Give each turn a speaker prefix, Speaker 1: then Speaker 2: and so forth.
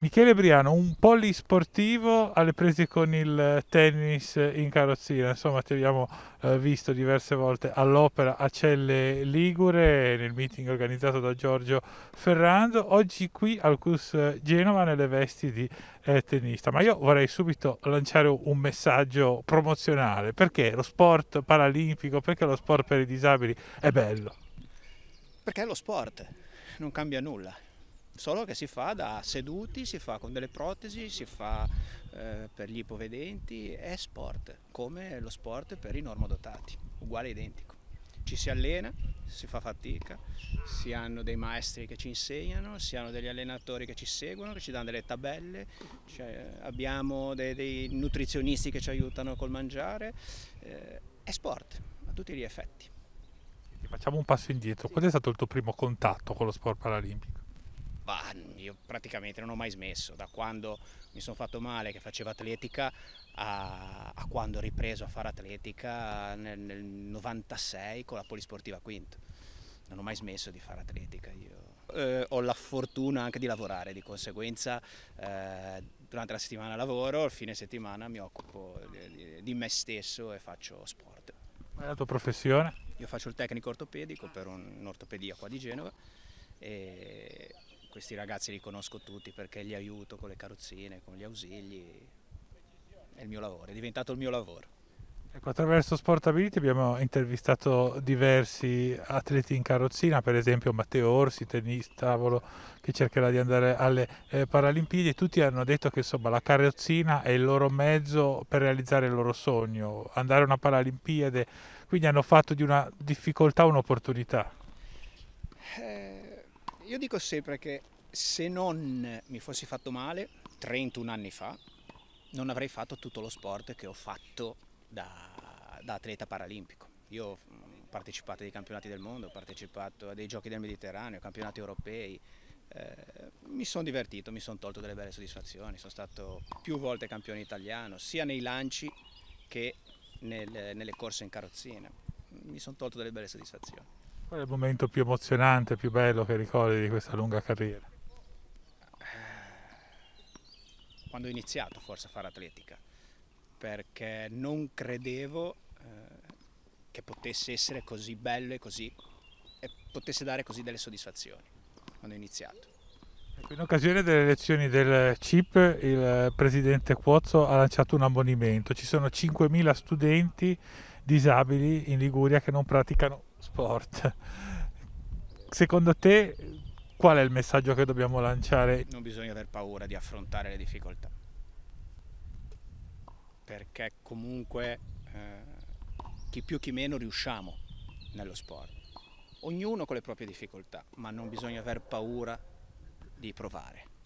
Speaker 1: Michele Briano, un polisportivo alle prese con il eh, tennis in carrozzina, insomma ti abbiamo eh, visto diverse volte all'opera a Celle Ligure nel meeting organizzato da Giorgio Ferrando, oggi qui al CUS Genova nelle vesti di eh, tennista, ma io vorrei subito lanciare un messaggio promozionale, perché lo sport paralimpico, perché lo sport per i disabili è bello?
Speaker 2: Perché è lo sport, non cambia nulla solo che si fa da seduti, si fa con delle protesi, si fa eh, per gli ipovedenti, è sport, come lo sport per i normodotati, uguale identico. Ci si allena, si fa fatica, si hanno dei maestri che ci insegnano, si hanno degli allenatori che ci seguono, che ci danno delle tabelle, cioè abbiamo dei, dei, nutrizionisti che ci aiutano col mangiare, eh, è sport a tutti gli effetti.
Speaker 1: Facciamo un passo indietro, sì. qual è stato il tuo primo contatto con lo sport paralimpico?
Speaker 2: Bah, io praticamente non ho mai smesso, da quando mi sono fatto male che facevo atletica a, a quando ho ripreso a fare atletica nel, nel 96 con la Polisportiva Quinto. Non ho mai smesso di fare atletica io. Eh, ho la fortuna anche di lavorare, di conseguenza eh, durante la settimana lavoro, il fine settimana mi occupo di, di me stesso e faccio sport.
Speaker 1: Qual è la tua professione?
Speaker 2: Io faccio il tecnico ortopedico per un'ortopedia qua di Genova e questi ragazzi li conosco tutti perché li aiuto con le carrozzine, con gli ausili, è il mio lavoro, è diventato il mio lavoro.
Speaker 1: Ecco, attraverso Sport abbiamo intervistato diversi atleti in carrozzina, per esempio Matteo Orsi, tennis tavolo, che cercherà di andare alle eh, Paralimpiadi. Tutti hanno detto che insomma, la carrozzina è il loro mezzo per realizzare il loro sogno, andare a una Paralimpiade. Quindi hanno fatto di una difficoltà un'opportunità.
Speaker 2: Eh io dico sempre che se non mi fossi fatto male 31 anni fa, non avrei fatto tutto lo sport che ho fatto da, da atleta paralimpico. Io ho partecipato ai campionati del mondo, ho partecipato a dei giochi del Mediterraneo, campionati europei. Eh, mi sono divertito, mi sono tolto delle belle soddisfazioni, sono stato più volte campione italiano, sia nei lanci che nel, nelle corse in carrozzina. Mi sono tolto delle belle soddisfazioni.
Speaker 1: Qual è il momento più emozionante, più bello che ricordi di questa lunga carriera?
Speaker 2: Eh, quando ho iniziato forse a fare atletica, perché non credevo eh, che potesse essere così bello e così e potesse dare così delle soddisfazioni quando ho iniziato.
Speaker 1: Ecco, in occasione delle elezioni del CIP il presidente Cuozzo ha lanciato un ammonimento. Ci sono 5.000 studenti disabili in Liguria che non praticano sport. Secondo te qual è il messaggio che dobbiamo lanciare?
Speaker 2: Non bisogna aver paura di affrontare le difficoltà, perché comunque eh, chi più chi meno riusciamo nello sport, ognuno con le proprie difficoltà, ma non bisogna aver paura di provare.